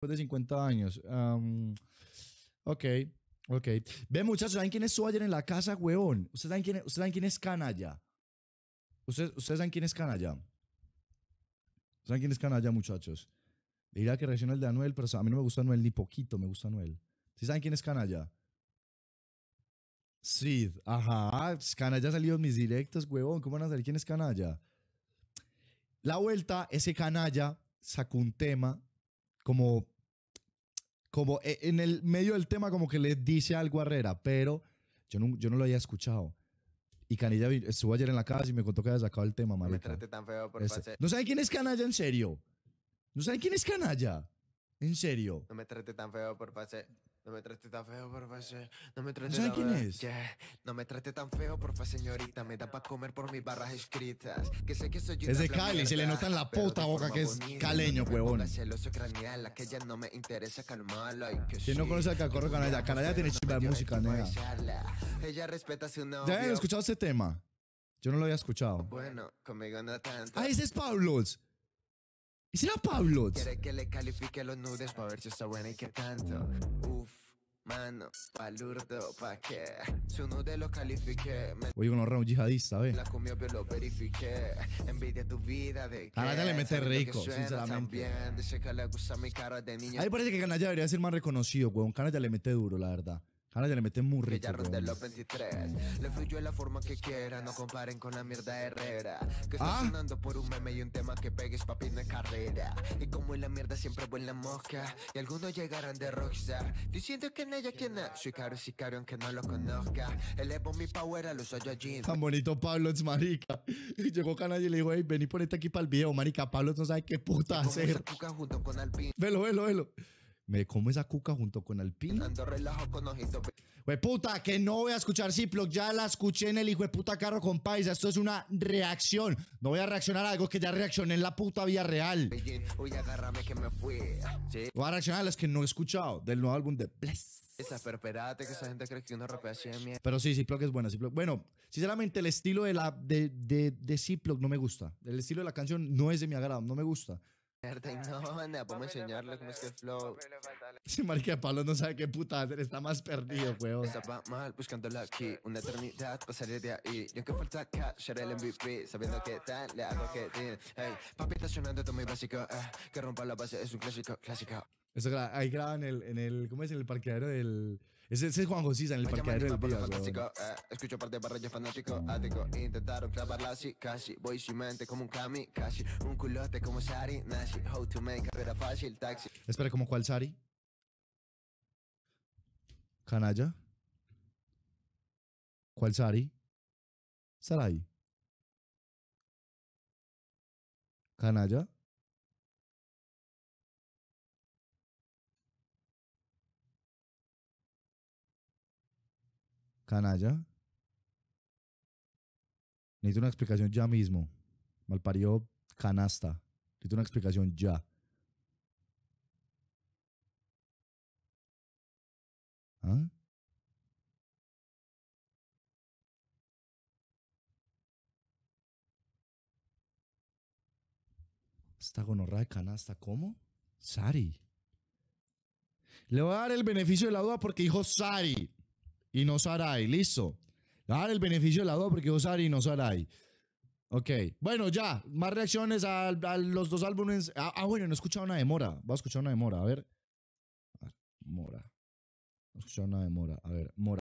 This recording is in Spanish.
después de 50 años. ok, ok. Ve, muchachos, ¿saben quién es ayer en la casa, weón? ¿Ustedes saben quién es, ¿ustedes quién Canalla? ¿Ustedes, saben quién es Canalla? ¿Saben quién es Canalla, muchachos? dirá que reacciona el de Anuel, pero a mí no me gusta Anuel ni poquito, me gusta Anuel. ¿Sí saben quién es Canalla? Sid, ajá, Canalla ha salido en mis directos, huevón, ¿cómo van a saber quién es Canalla? La vuelta, ese Canalla sacó un tema como como eh, en el medio del tema como que le dice algo a Herrera, pero yo no, yo no lo había escuchado. Y Canilla estuvo ayer en la casa y me contó que había sacado el tema, No me trate tan feo, por este. ¿No saben quién es Canalla en serio? ¿No saben quién es Canalla? En serio. No me trate tan feo, por pase. No me trate tan feo, porfa, no me trate tan quién es? Yeah. No me trate tan feo, porfa, señorita. Me da pa' comer por mis barras escritas. Que sé que soy Es de Cali, se le nota en la puta boca que es bonita, caleño, huevón. celoso craneal, aquella no me interesa calmarla. Y que ¿Quién no conoce a Cacorro Canalla? Canalla tiene chiva de música, nega. Ella respeta su nombre. ¿Ya han escuchado ese tema? Yo no lo había escuchado. Bueno, conmigo no tanto. Ah, ese es Pablos. ¿Y será Pablo? Quiere que le califique los nudes para ver si está buena y qué tanto. Uf, mano, palurdo, pa' qué. Su nude lo califique. Me... Oye, bueno, un yihadista, ¿ves? La comió, pero lo verifiqué. Envidia tu vida de ah, que. A le mete rico, sinceramente. Ahí parece que Canalla debería ser más reconocido, weón. Canalla le mete duro, la verdad. Ahora ya le meten muy rico. Villarros los 23. y tres. Le fluyó la forma que quiera. No comparen con la mierda Herrera. Que está ¿Ah? sonando por un meme y un tema que pegues papi no es carrera. Y como en la mierda siempre vuela mosca. Y algunos llegarán de rockstar. Diciendo que en ella quien es. Soy caro sicario aunque no lo conozca. Elevo mi power a los Saiyajin. Tan bonito Pablo es marica. Y llegó Canal y le dijo, hey, vení ponete aquí para el video, marica. Pablo no sabe qué puta hacer. Velo, velo, velo. Me como esa cuca junto con el pin. relajo que no voy a escuchar Ziploc. Ya la escuché en el hijo de puta carro con Paisa. Esto es una reacción. No voy a reaccionar a algo que ya reaccioné en la puta vía real. que me Voy a reaccionar a las que no he escuchado del nuevo álbum de Bless. Esa que esa gente cree que uno mierda. Pero sí, Ziploc es buena. Bueno, sinceramente, el estilo de, la, de, de, de Ziploc no me gusta. El estilo de la canción no es de mi agrado. No me gusta. No, vamos a enseñarle cómo es que flow. Ese marica Pablo no sabe qué puta hacer, está más perdido, weón. Estaba mal buscándola aquí, una eternidad para salir de ahí. Yo que falta cash, el MVP, sabiendo que tan le hago que tiene. Hey, papi está sonando todo muy básico, eh, que rompa la base, es un clásico, clásico. Eso ahí graban en el, en el, ¿cómo es? En el parqueadero del... Ese, ese es Juan José en el parqueadero del día, fantástico, eh, Escucho parte de barrayos fanático, ático. Intentaron clavarla así, casi. Voy sin mente como un kami, casi. Un culote como Sari, Nashi. How to make carrera fácil, taxi. Espera, ¿como cuál Sari? Canalla. ¿Cuál Sari? Sarai. Canalla. canalla. Necesito una explicación ya mismo. Malparió canasta. Necesito una explicación ya. ¿Ah? Esta gonorra de canasta, ¿cómo? Sari. Le voy a dar el beneficio de la duda porque dijo Sari. Y no Sarai listo. Dar el beneficio de la duda porque no Sarai Ok, bueno, ya, más reacciones a, los dos álbumes. Ah, ah, bueno, no he escuchado una demora. Voy a escuchar una demora, a ver. A ver, Mora. No he escuchado una demora, a ver, Mora.